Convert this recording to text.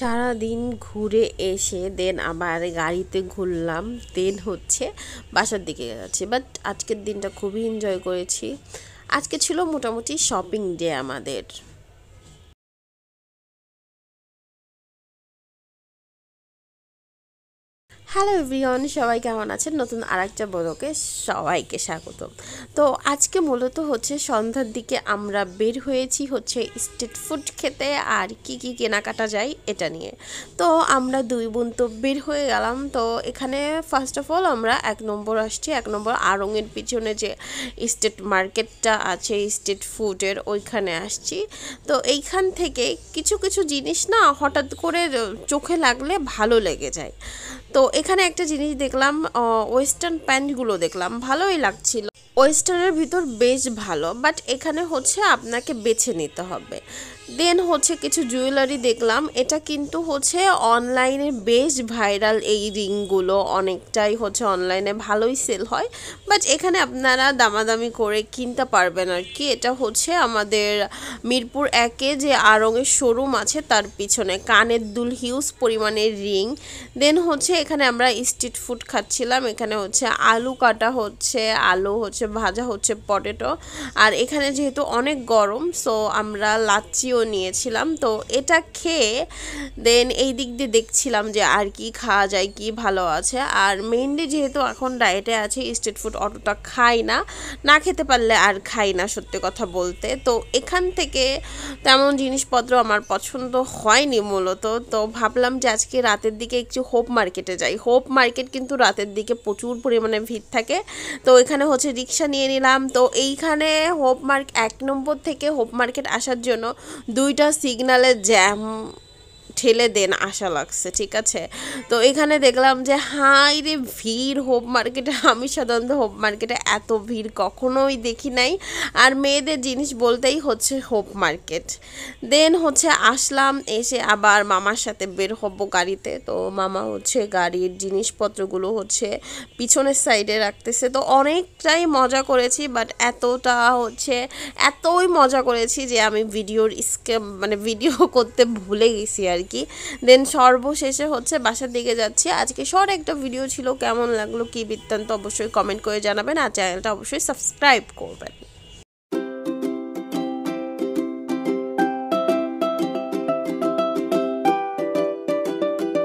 সারাদিন ঘুরে এসে দেন আবার গাড়িতে ঘুরলাম দেন হচ্ছে বাসার দিকে যাচ্ছে বাট আজকের দিনটা খুবই এনজয় করেছি আজকে ছিল মোটামুটি শপিং ডে আমাদের হ্যালো এভরিওয়ান সবাই কেমন আছেন নতুন আরেকটা বলোকে সবাইকে স্বাগত তো আজকে মূলত হচ্ছে সন্ধ্যার দিকে আমরা বের হয়েছি হচ্ছে স্ট্রিট ফুড খেতে আর কি কি কেনাকাটা যায় এটা নিয়ে তো আমরা দুই বোন তো বের হয়ে গেলাম তো এখানে ফার্স্ট অফ অল আমরা এক নম্বর আসছি এক নম্বর আড়ঙের পিছনে যে স্ট্রিট মার্কেটটা আছে স্ট্রিট ফুডের ওইখানে আসছি তো এইখান থেকে কিছু কিছু জিনিস না হঠাৎ করে চোখে লাগলে ভালো লেগে যায় তো এখানে একটা জিনিস দেখলাম ওয়েস্টার্ন প্যান্টগুলো দেখলাম ভালোই লাগছিল ওয়েস্টারের ভিতর বেশ ভালো বাট এখানে হচ্ছে আপনাকে বেছে নিতে হবে দেন হচ্ছে কিছু জুয়েলারি দেখলাম এটা কিন্তু হচ্ছে অনলাইনে বেশ ভাইরাল এই রিংগুলো অনেকটাই হচ্ছে অনলাইনে ভালোই সেল হয় বাট এখানে আপনারা দামাদামি করে কিনতে পারবেন আর কি এটা হচ্ছে আমাদের মিরপুর একে যে আরঙের শোরুম আছে তার পিছনে কানের দুল হিউজ পরিমাণের রিং দেন হচ্ছে এখানে আমরা স্ট্রিট ফুড খাচ্ছিলাম এখানে হচ্ছে আলু কাটা হচ্ছে আলু হচ্ছে হচ্ছে ভাজা হচ্ছে পটেটো আর এখানে যেহেতু অনেক গরম সো আমরা লাচ্চিও নিয়েছিলাম তো এটা খেয়ে দেন এই দিক দিয়ে দেখছিলাম যে আর কি খাওয়া যায় কি ভালো আছে আর মেইনলি যেহেতু এখন ডায়েটে আছে স্ট্রিট ফুড অতটা খাই না না খেতে পারলে আর খাই না সত্যি কথা বলতে তো এখান থেকে তেমন জিনিসপত্র আমার পছন্দ হয়নি মূলত তো ভাবলাম যে আজকে রাতের দিকে একটু হোপ মার্কেটে যাই হোপ মার্কেট কিন্তু রাতের দিকে প্রচুর পরিমাণে ভিড় থাকে তো এখানে হচ্ছে রিক্সা নিয়ে নিলাম তো এইখানে হোপ মার্ক এক নম্বর থেকে হোপ মার্কেট আসার জন্য দুইটা সিগনালের জ্যাম ঠেলে দেন আশা লাগছে ঠিক আছে তো এখানে দেখলাম যে হাই রে ভিড় হোপ মার্কেটে আমি সাধারণত হোপ মার্কেটে এত ভিড় কখনোই দেখি নাই আর মেয়েদের জিনিস বলতেই হচ্ছে হোপ মার্কেট দেন হচ্ছে আসলাম এসে আবার মামার সাথে বের হব গাড়িতে তো মামা হচ্ছে গাড়ির জিনিসপত্রগুলো হচ্ছে পিছনের সাইডে রাখতেছে তো অনেকটাই মজা করেছি বাট এতটা হচ্ছে এতই মজা করেছি যে আমি ভিডিওর স্কে মানে ভিডিও করতে ভুলে গেছি আর আর কি দেন সর্বশেষে হচ্ছে বাসার দিকে যাচ্ছি আজকে শর্ট একটা ভিডিও ছিল কেমন লাগলো কি বৃত্তান্ত অবশ্যই কমেন্ট করে জানাবেন আর চ্যানেলটা অবশ্যই সাবস্ক্রাইব করবেন